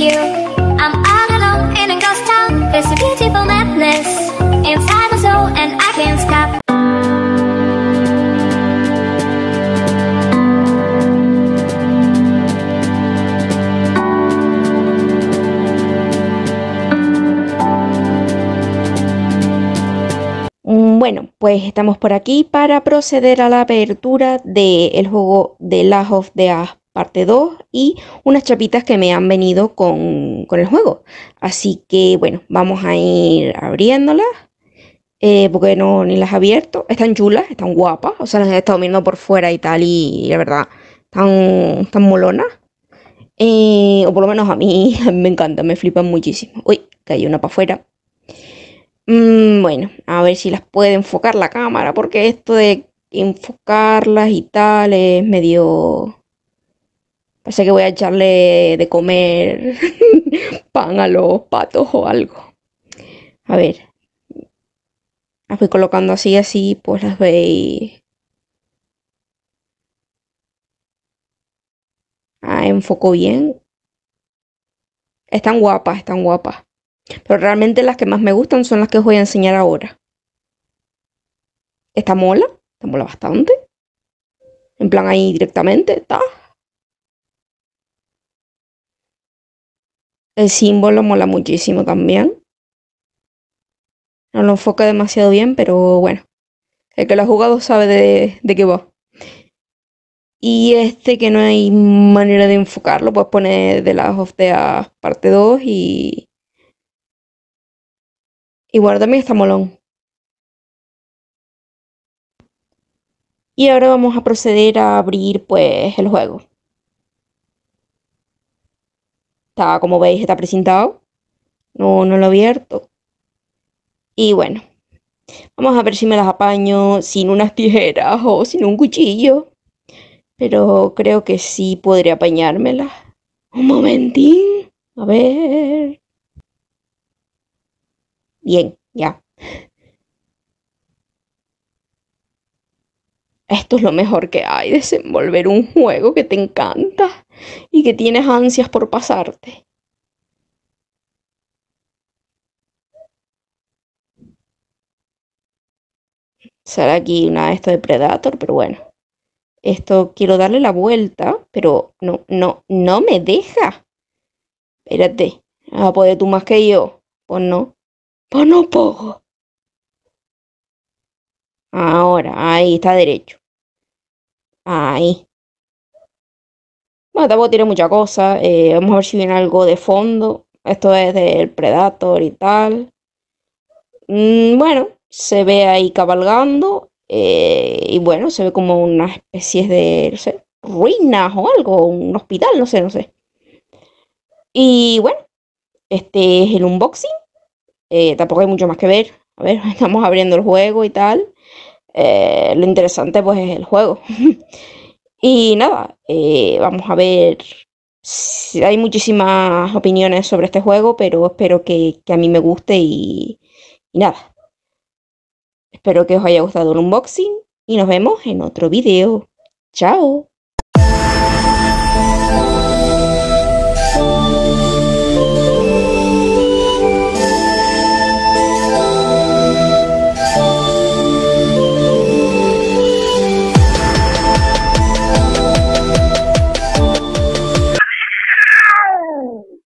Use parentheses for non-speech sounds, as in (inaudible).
you. I'm all alone in a ghost town. There's a beautiful madness inside my soul, and I can't stop. Mm, bueno, pues estamos por aquí para proceder a la apertura del de juego de Last of the Us parte 2 y unas chapitas que me han venido con, el juego. Así que bueno, vamos a ir abriéndolas. Eh, porque no ni las he abierto. Están chulas, están guapas. O sea, las he estado viendo por fuera y tal. Y la verdad, están, molonas. Eh, o por lo menos a mí (laughs) me encantan, me flipan muchísimo. Uy, hay una para afuera. Mm, bueno, a ver si las puede enfocar la cámara. Porque esto de enfocarlas y tal es medio sé que voy a echarle de comer (laughs) pan a los patos o algo. A ver. Las fui colocando así, así, pues las veis. Ah, enfoco bien. Están guapas, están guapas. Pero realmente las que más me gustan son las que os voy a enseñar ahora. Esta mola, esta mola bastante. En plan ahí directamente, está. El símbolo mola muchísimo también. No lo enfoca demasiado bien, pero bueno. El que lo ha jugado sabe de, qué va. Y este que no hay manera de enfocarlo, pues pone de Last of parte 2 y... y también está molón. Y ahora vamos a proceder a abrir pues el juego. como veis, está presentado. No, no lo he abierto. Y bueno, vamos a ver si me las apaño sin unas (laughs) tijeras o sin un cuchillo. Pero creo que sí podría apañármelas. Un momentín. A ver. Bien, ya. Esto es lo mejor que hay, desenvolver un juego que te encanta y que tienes ansias por pasarte. Sale aquí una esto de Predator, pero bueno. Esto quiero darle la vuelta, pero no, no, no me deja. Espérate, a poder tú más que yo. Pues no, pues no puedo. Ahora, ahí está derecho. Ahí tampoco tiene mucha cosa. vamos eh, a ver si viene algo de fondo. Esto es del Predator y tal. Mm, bueno, se ve ahí cabalgando. Eh, y bueno, se ve como una especie de, ruinas o algo, un hospital, no sé, no sé. Y bueno, este es el unboxing. Eh, tampoco hay mucho más que ver. A ver, (laughs) estamos abriendo el juego y tal. lo interesante pues es el juego. (laughs) Y nada, eh, vamos a ver. Hay muchísimas opiniones sobre este juego, pero espero que, a mí me guste y, y nada. Espero que os haya gustado el unboxing y nos vemos en otro video. ¡Chao!